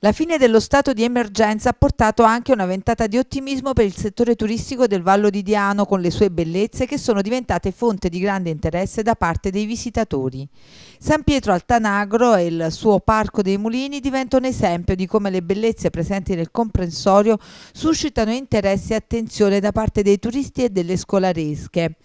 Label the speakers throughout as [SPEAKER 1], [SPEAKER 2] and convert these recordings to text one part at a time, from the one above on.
[SPEAKER 1] La fine dello stato di emergenza ha portato anche una ventata di ottimismo per il settore turistico del Vallo di Diano con le sue bellezze che sono diventate fonte di grande interesse da parte dei visitatori. San Pietro Altanagro e il suo Parco dei Mulini diventano esempio di come le bellezze presenti nel comprensorio suscitano interesse e attenzione da parte dei turisti e delle scolaresche.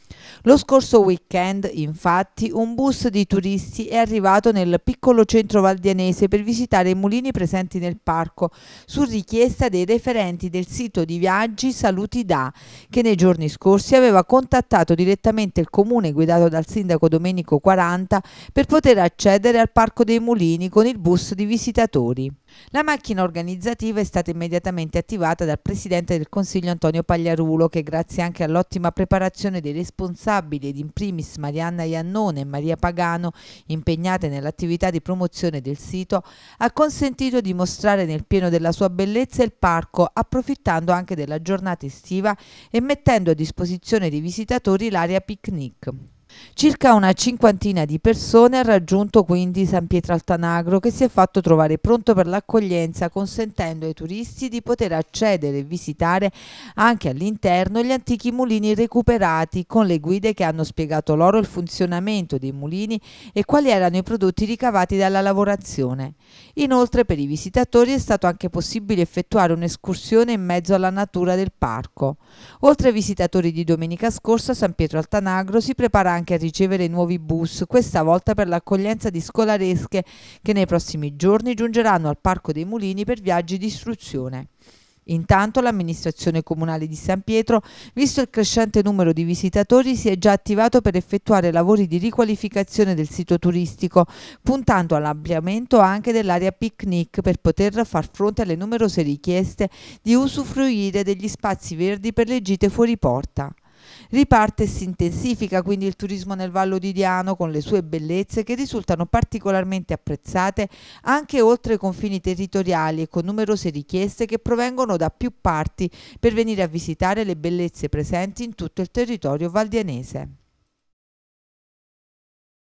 [SPEAKER 1] Lo scorso weekend, infatti, un bus di turisti è arrivato nel piccolo centro valdianese per visitare i mulini presenti nel parco su richiesta dei referenti del sito di viaggi Saluti Da che nei giorni scorsi aveva contattato direttamente il comune guidato dal sindaco Domenico 40 per poter accedere al parco dei mulini con il bus di visitatori. La macchina organizzativa è stata immediatamente attivata dal Presidente del Consiglio Antonio Pagliarulo che grazie anche all'ottima preparazione dei responsabili ed in primis Marianna Iannone e Maria Pagano impegnate nell'attività di promozione del sito ha consentito di mostrare nel pieno della sua bellezza il parco approfittando anche della giornata estiva e mettendo a disposizione dei visitatori l'area picnic. Circa una cinquantina di persone ha raggiunto quindi San Pietro Altanagro che si è fatto trovare pronto per l'accoglienza consentendo ai turisti di poter accedere e visitare anche all'interno gli antichi mulini recuperati con le guide che hanno spiegato loro il funzionamento dei mulini e quali erano i prodotti ricavati dalla lavorazione. Inoltre per i visitatori è stato anche possibile effettuare un'escursione in mezzo alla natura del parco. Oltre ai visitatori di domenica scorsa San Pietro Altanagro si prepara anche anche a ricevere nuovi bus, questa volta per l'accoglienza di scolaresche che nei prossimi giorni giungeranno al Parco dei Mulini per viaggi di istruzione. Intanto l'amministrazione comunale di San Pietro, visto il crescente numero di visitatori, si è già attivato per effettuare lavori di riqualificazione del sito turistico, puntando all'ampliamento anche dell'area picnic per poter far fronte alle numerose richieste di usufruire degli spazi verdi per le gite fuori porta. Riparte e si intensifica quindi il turismo nel Vallo di Diano con le sue bellezze che risultano particolarmente apprezzate anche oltre i confini territoriali e con numerose richieste che provengono da più parti per venire a visitare le bellezze presenti in tutto il territorio valdianese.